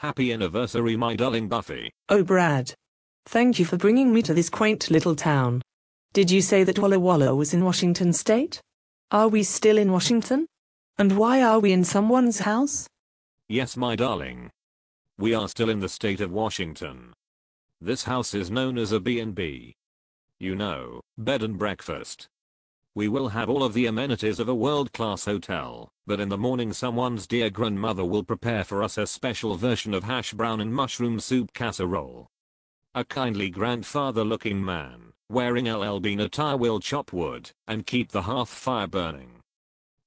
Happy anniversary my darling Buffy. Oh Brad. Thank you for bringing me to this quaint little town. Did you say that Walla Walla was in Washington state? Are we still in Washington? And why are we in someone's house? Yes my darling. We are still in the state of Washington. This house is known as a B&B. You know, bed and breakfast. We will have all of the amenities of a world-class hotel, but in the morning someone's dear grandmother will prepare for us a special version of hash brown and mushroom soup casserole. A kindly grandfather-looking man, wearing LL Bean attire will chop wood and keep the hearth fire burning.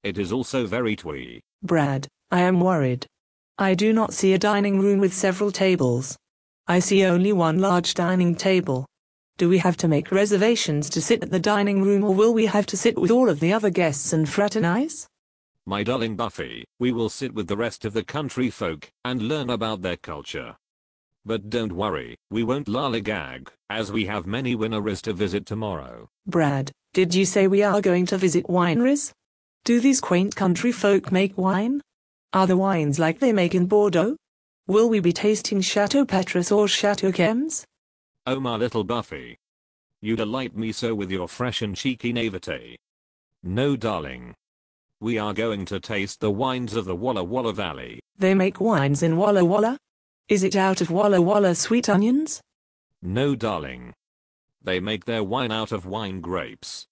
It is also very twee. Brad, I am worried. I do not see a dining room with several tables. I see only one large dining table. Do we have to make reservations to sit at the dining room or will we have to sit with all of the other guests and fraternize? My darling Buffy, we will sit with the rest of the country folk and learn about their culture. But don't worry, we won't lollygag, as we have many wineries to visit tomorrow. Brad, did you say we are going to visit wineries? Do these quaint country folk make wine? Are the wines like they make in Bordeaux? Will we be tasting Chateau Petrus or Chateau Chems? Oh my little Buffy. You delight me so with your fresh and cheeky naivete. No darling. We are going to taste the wines of the Walla Walla Valley. They make wines in Walla Walla? Is it out of Walla Walla sweet onions? No darling. They make their wine out of wine grapes.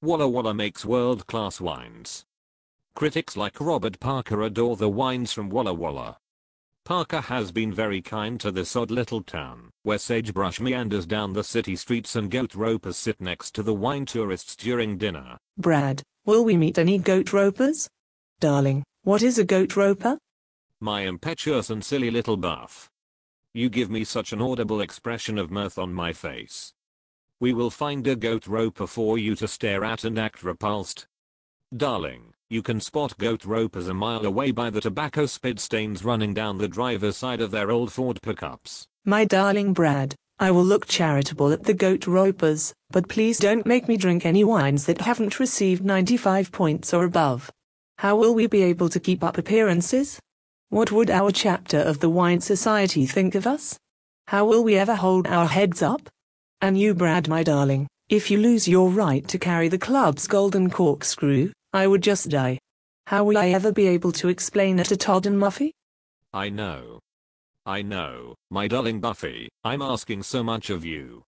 Walla Walla makes world-class wines. Critics like Robert Parker adore the wines from Walla Walla. Parker has been very kind to this odd little town, where sagebrush meanders down the city streets and goat ropers sit next to the wine tourists during dinner. Brad, will we meet any goat ropers? Darling, what is a goat roper? My impetuous and silly little buff. You give me such an audible expression of mirth on my face. We will find a goat roper for you to stare at and act repulsed. Darling, you can spot goat ropers a mile away by the tobacco spit stains running down the driver's side of their old Ford pickups. My darling Brad, I will look charitable at the goat ropers, but please don't make me drink any wines that haven't received 95 points or above. How will we be able to keep up appearances? What would our chapter of the Wine Society think of us? How will we ever hold our heads up? And you, Brad, my darling, if you lose your right to carry the club's golden corkscrew, I would just die. How will I ever be able to explain it to Todd and Muffy? I know. I know, my darling Buffy, I'm asking so much of you.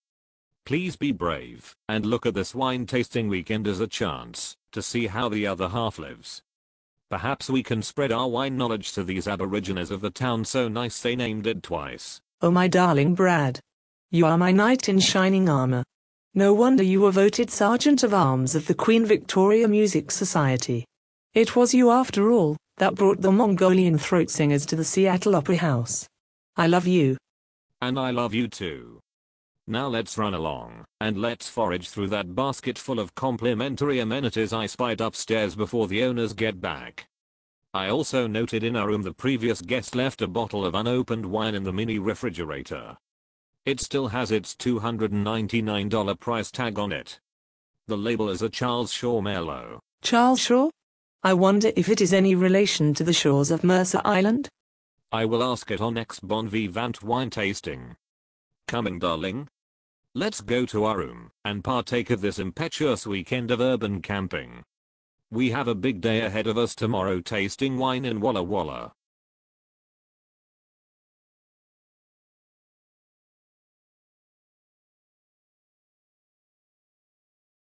Please be brave, and look at this wine tasting weekend as a chance to see how the other half lives. Perhaps we can spread our wine knowledge to these aborigines of the town so nice they named it twice. Oh my darling Brad. You are my knight in shining armor. No wonder you were voted Sergeant of Arms of the Queen Victoria Music Society. It was you, after all, that brought the Mongolian throat singers to the Seattle Opera House. I love you. And I love you too. Now let's run along, and let's forage through that basket full of complimentary amenities I spied upstairs before the owners get back. I also noted in our room the previous guest left a bottle of unopened wine in the mini refrigerator. It still has its $299 price tag on it. The label is a Charles Shaw Merlot. Charles Shaw? I wonder if it is any relation to the shores of Mercer Island? I will ask it on next Bon Vivant wine tasting. Coming darling. Let's go to our room and partake of this impetuous weekend of urban camping. We have a big day ahead of us tomorrow tasting wine in Walla Walla.